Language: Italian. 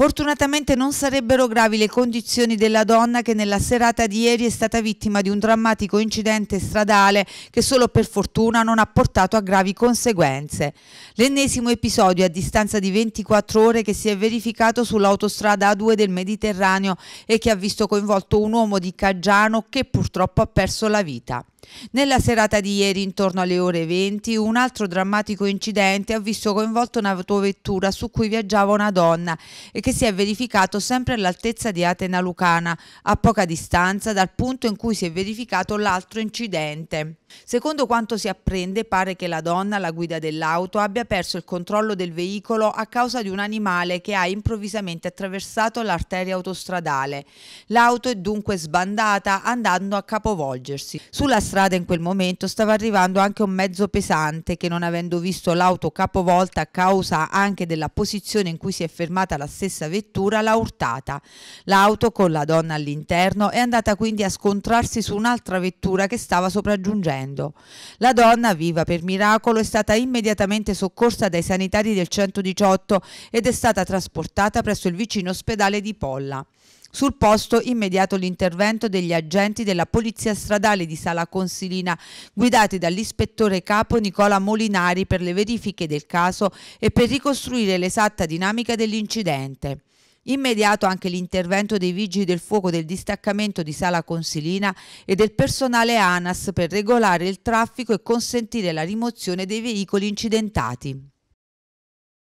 Fortunatamente non sarebbero gravi le condizioni della donna che nella serata di ieri è stata vittima di un drammatico incidente stradale che solo per fortuna non ha portato a gravi conseguenze. L'ennesimo episodio a distanza di 24 ore che si è verificato sull'autostrada A2 del Mediterraneo e che ha visto coinvolto un uomo di Caggiano che purtroppo ha perso la vita. Nella serata di ieri, intorno alle ore 20, un altro drammatico incidente ha visto coinvolta un'autovettura su cui viaggiava una donna e che si è verificato sempre all'altezza di Atena Lucana, a poca distanza dal punto in cui si è verificato l'altro incidente. Secondo quanto si apprende, pare che la donna, alla guida dell'auto, abbia perso il controllo del veicolo a causa di un animale che ha improvvisamente attraversato l'arteria autostradale. L'auto è dunque sbandata andando a capovolgersi. Sulla strada in quel momento stava arrivando anche un mezzo pesante che non avendo visto l'auto capovolta a causa anche della posizione in cui si è fermata la stessa vettura l'ha urtata. L'auto con la donna all'interno è andata quindi a scontrarsi su un'altra vettura che stava sopraggiungendo. La donna, viva per miracolo, è stata immediatamente soccorsa dai sanitari del 118 ed è stata trasportata presso il vicino ospedale di Polla. Sul posto immediato l'intervento degli agenti della Polizia Stradale di Sala Consilina, guidati dall'ispettore capo Nicola Molinari per le verifiche del caso e per ricostruire l'esatta dinamica dell'incidente. Immediato anche l'intervento dei vigili del fuoco del distaccamento di Sala Consilina e del personale ANAS per regolare il traffico e consentire la rimozione dei veicoli incidentati.